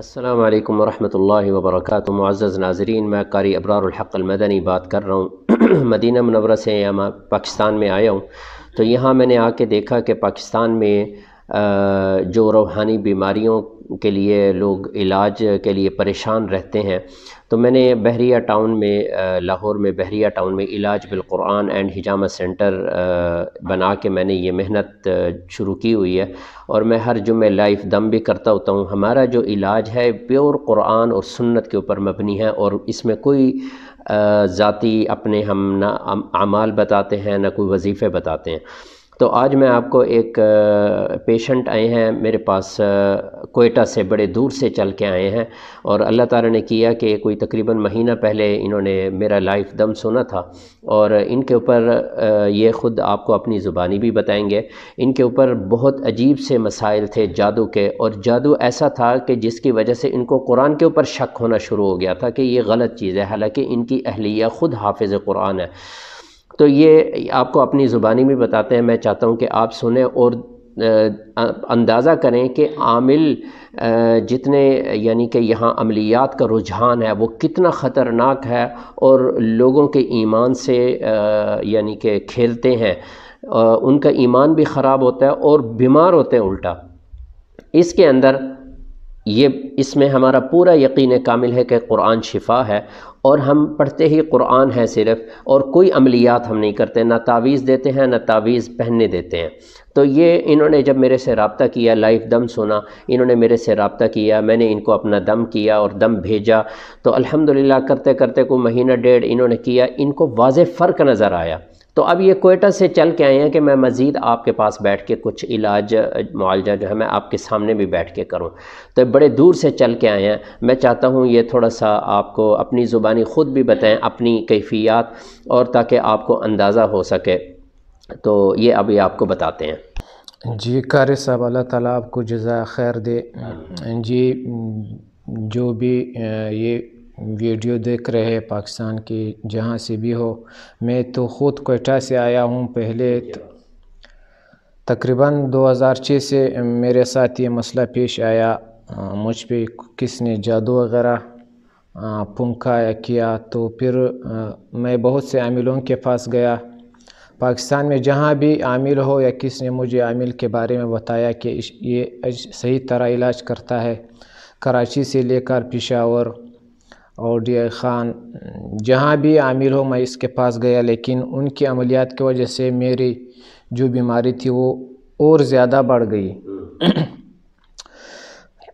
असलकम वरहमल वबरक मुआज़ नाजरीन मैं कारी अबरारहक़ मदनी बात कर रहा हूँ मदीना मनवरा से मैं पाकिस्तान में आया हूँ तो यहाँ मैंने आके देखा कि पाकिस्तान में जो रूहानी बीमारियों के लिए लोग इलाज के लिए परेशान रहते हैं तो मैंने बहरिया टाउन में लाहौर में बहरिया टाउन में इलाज बिलकुरान एंड हिजामा सेंटर बना के मैंने ये मेहनत शुरू की हुई है और मैं हर जुमे लाइफ दम भी करता होता हूँ हमारा जो इलाज है प्योर कुरान और सुन्नत के ऊपर मबनी है और इसमें कोई ज़ाती अपने हम ना अमाल बताते हैं ना कोई वजीफ़े बताते हैं तो आज मैं आपको एक पेशेंट आए हैं मेरे पास कोयटा से बड़े दूर से चल के आए हैं और अल्लाह ताला ने किया कि कोई तकरीबन महीना पहले इन्होंने मेरा लाइफ दम सुना था और इनके ऊपर ये ख़ुद आपको अपनी ज़ुबानी भी बताएंगे इनके ऊपर बहुत अजीब से मसाइल थे जादू के और जादू ऐसा था कि जिसकी वजह से इनको कुरान के ऊपर शक होना शुरू हो गया था कि ये गलत चीज़ है हालाँकि इनकी अहलिया ख़ुद हाफिज़ कुरान है तो ये आपको अपनी ज़ुबानी में बताते हैं मैं चाहता हूँ कि आप सुने और अंदाज़ा करें कि आमिल जितने यानी कि यहाँ अमलियात का रुझान है वो कितना ख़तरनाक है और लोगों के ईमान से यानी कि खेलते हैं उनका ईमान भी ख़राब होता है और बीमार होते हैं उल्टा इसके अंदर ये इसमें हमारा पूरा यकीन कामिल है कि कुरान शिफा है और हम पढ़ते ही कुरान हैं सिर्फ और कोई अमलियात हम नहीं करते ना तावीज़ देते हैं ना तावीज़ पहनने देते हैं तो ये इन्होंने जब मेरे से रबता किया लाइफ दम सुना इन्होंने मेरे से रबता किया मैंने इनको अपना दम किया और दम भेजा तो अल्हम्दुलिल्लाह करते करते को महीना डेढ़ इन्होंने किया इनको वाज फ़र्क नज़र आया तो अब ये कोयटा से चल के आए हैं कि मैं मज़ीद आपके पास बैठ के कुछ इलाज मुआलजा जो है मैं आपके सामने भी बैठ के करूँ तो बड़े दूर से चल के आए हैं मैं चाहता हूँ ये थोड़ा सा आपको अपनी ज़ुबानी ख़ुद भी बताएं अपनी कैफियत और ताकि आपको अंदाज़ा हो सके तो ये अभी आपको बताते हैं जी कार साहब अल्लाह ताला आपको जजा खैर दे जी जो भी ये वीडियो देख रहे हैं पाकिस्तान के जहाँ से भी हो मैं तो ख़ुद कोयटा से आया हूँ पहले तकरीबन 2006 से मेरे साथ ये मसला पेश आया मुझ पर किसने जादू वगैरह पंखा किया तो फिर मैं बहुत से आमिलों के पास गया पाकिस्तान में जहाँ भी आमिल हो या किसने मुझे आमिल के बारे में बताया कि ये सही तरह इलाज करता है कराची से लेकर पिशावर और डी ख़ान जहाँ भी आमिर हो मैं इसके पास गया लेकिन उनकी अमलियात की वजह से मेरी जो बीमारी थी वो और ज़्यादा बढ़ गई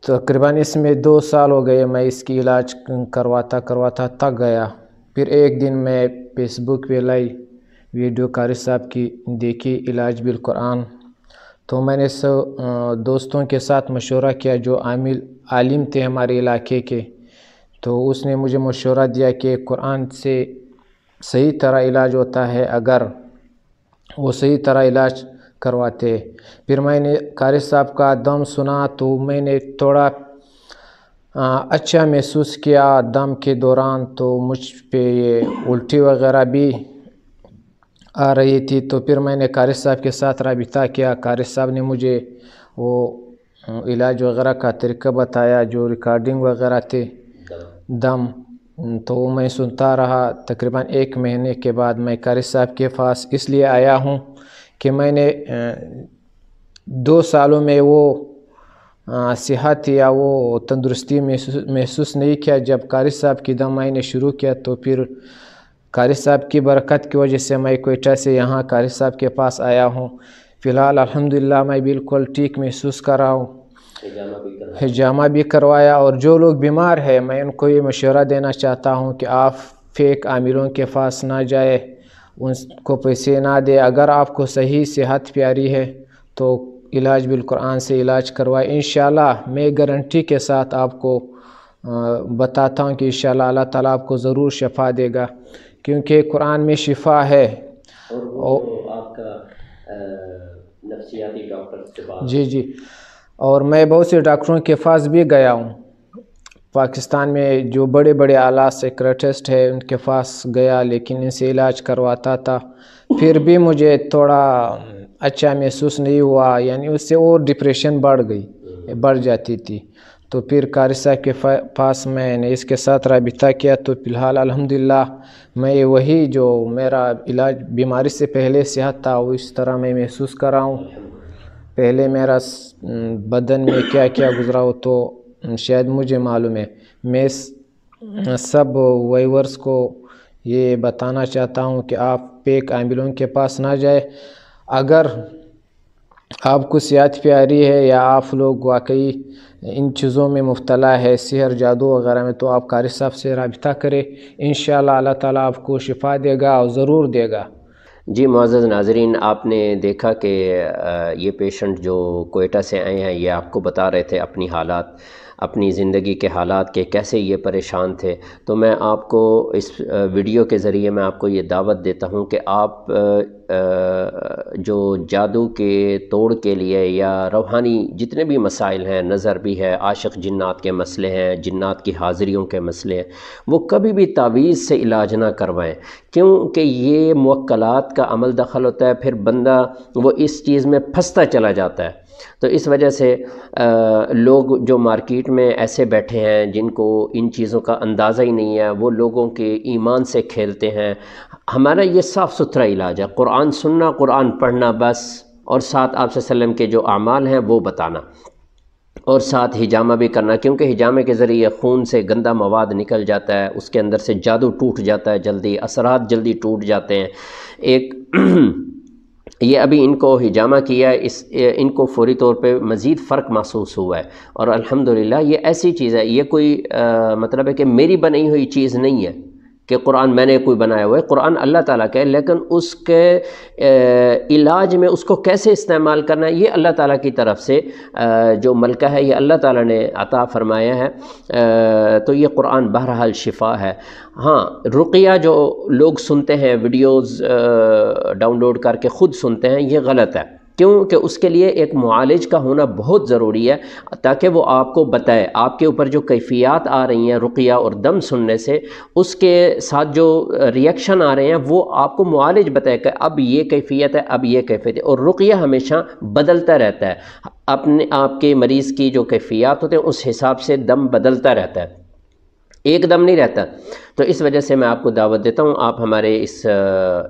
तकरीबन तो इसमें दो साल हो गए मैं इसकी इलाज करवाता करवाता थक गया फिर एक दिन मैं फेसबुक पे लाई वीडियो कारी साहब की देखी इलाज बिल तो मैंने दोस्तों के साथ मशवरा किया जो आमिल आलिम थे हमारे इलाके के तो उसने मुझे मशवरा दिया कि कुरान से सही तरह इलाज होता है अगर वो सही तरह इलाज करवाते फिर मैंने कारी साहब का दम सुना तो मैंने थोड़ा अच्छा महसूस किया दम के दौरान तो मुझ पे ये उल्टी वगैरह भी आ रही थी तो फिर मैंने कारी साहब के साथ रबिता किया कारी साहब ने मुझे वो इलाज वगैरह का तरीका बताया जो रिकॉर्डिंग वगैरह थे दम तो मैं सुनता रहा तकरीबन एक महीने के बाद मैं कारी साहब के पास इसलिए आया हूँ कि मैंने दो सालों में वो सेहत या वो तंदुरुस्ती महसूस नहीं किया जब कारी साहब की दम मैंने शुरू किया तो फिर कारी साहब की बरकत की वजह से मैं कोयटा से यहाँ कारी साहब के पास आया हूँ फ़िलहाल अल्हम्दुलिल्लाह मैं बिल्कुल ठीक महसूस कर रहा हूँ हिजामा भी करवाया और जो लोग बीमार है मैं उनको ये मशवरा देना चाहता हूँ कि आप फेक आमिरों के पास ना जाए उनको पैसे ना दे अगर आपको सही सेहत प्यारी है तो इलाज बिलकुरान से इलाज करवाए इन मैं गारंटी के साथ आपको बताता हूँ कि इन अल्लाह ताला आपको ज़रूर शफा देगा क्योंकि कुरान में शिफा है और वो और, तो आपका जी जी और मैं बहुत से डॉक्टरों के पास भी गया हूँ पाकिस्तान में जो बड़े बड़े आला सेक्रेटिस्ट है उनके पास गया लेकिन इनसे इलाज करवाता था फिर भी मुझे थोड़ा हम्म, अच्छा महसूस नहीं हुआ यानी उससे और डिप्रेशन बढ़ गई बढ़ जाती थी तो फिर कारिसा के पास मैंने इसके साथ रबिता किया तो फ़िलहाल अल्हम्दुलिल्लाह मैं वही जो मेरा इलाज बीमारी से पहले सेहत था उस इस तरह मैं महसूस कर रहा हूँ पहले मेरा बदन में क्या क्या गुज़रा हो तो शायद मुझे मालूम है मैं सब वेवर्स को ये बताना चाहता हूँ कि आप पेक एम्बुलेंस के पास ना जाए अगर आपको सियात प्यारी है या आप लोग वाकई इन चीज़ों में मुफ्तला है सिहर जादू वगैरह में तो आप कारी साहब से रबता करें इन शाला ताला आपको शिफा देगा और ज़रूर देगा जी मोज़ नाजरीन आपने देखा कि ये पेशेंट जो कोयटा से आए हैं ये आपको बता रहे थे अपनी हालात अपनी ज़िंदगी के हालात के कैसे ये परेशान थे तो मैं आपको इस वीडियो के ज़रिए मैं आपको ये दावत देता हूँ कि आप जो जादू के तोड़ के लिए या रूहानी जितने भी मसाइल हैं नज़र भी है आशक जन्ात के मसले हैं जन्ात की हाज़रीों के मसले हैं वो कभी भी तावीज़ से इलाज ना करवाएं क्योंकि ये मक्लात का अमल दखल होता है फिर बंदा वो इस चीज़ में फंसता चला जाता है तो इस वजह से आ, लोग जो मार्केट में ऐसे बैठे हैं जिनको इन चीज़ों का अंदाज़ा ही नहीं है वो लोगों के ईमान से खेलते हैं हमारा ये साफ़ सुथरा इलाज है कुरान सुनना कुरान पढ़ना बस और साथ आप के जो अमाल हैं वो बताना और साथ हिजामा भी करना क्योंकि हिजामे के ज़रिए खून से गंदा मवाद निकल जाता है उसके अंदर से जादू टूट जाता है जल्दी असरात जल्दी टूट जाते हैं एक ये अभी इनको हिजामा किया है इस इनको फौरी तौर पे मज़ीद फ़र्क महसूस हुआ है और अल्हम्दुलिल्लाह ये ऐसी चीज़ है ये कोई आ, मतलब है कि मेरी बनी हुई चीज़ नहीं है कि कुरान मैंने कोई बनाया हुआ है कुरान अल्लाह ताला का है लेकिन उसके इलाज में उसको कैसे इस्तेमाल करना है ये अल्लाह ताला की तरफ से जो मलका है ये अल्लाह ताला ने अता फरमाया है तो ये कुरान बहरहाल शिफा है हाँ रुकिया जो लोग सुनते हैं वीडियोस डाउनलोड करके ख़ुद सुनते हैं ये गलत है क्योंकि उसके लिए एक मालिज का होना बहुत ज़रूरी है ताकि वो आपको बताए आपके ऊपर जो कैफियात आ रही हैं रुकिया और दम सुनने से उसके साथ जो रिएक्शन आ रहे हैं वो आपको मालिज बताए कि अब ये कैफियत है अब ये कैफियत है और रुकिया हमेशा बदलता रहता है अपने आपके मरीज़ की जो कैफियात होते हैं उस हिसाब से दम बदलता रहता है एकदम नहीं रहता तो इस वजह से मैं आपको दावत देता हूँ आप हमारे इस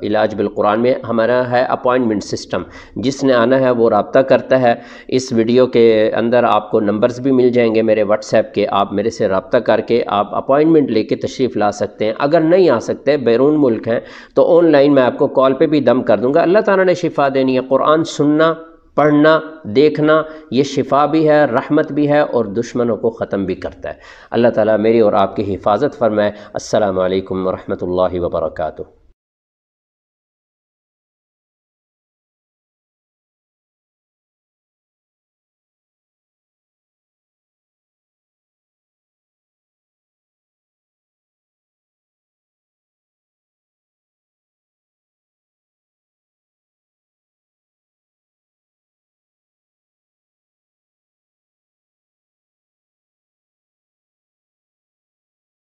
इलाज बिलकुरान में हमारा है अपॉइंटमेंट सिस्टम जिसने आना है वो रबता करता है इस वीडियो के अंदर आपको नंबर्स भी मिल जाएंगे मेरे व्हाट्सएप के आप मेरे से रबता करके आप अपॉइंटमेंट लेके तशरीफ़ ला सकते हैं अगर नहीं आ सकते बैरून मुल्क हैं तो ऑनलाइन मैं आपको कॉल पर भी दम कर दूँगा अल्लाह ताली ने शिफा देनी है क़ुरान सुनना पढ़ना देखना ये शिफा भी है रहमत भी है और दुश्मनों को ख़त्म भी करता है अल्लाह ताला मेरी और आपकी हिफाजत फरमाए अल्लाम वरहमल वर्का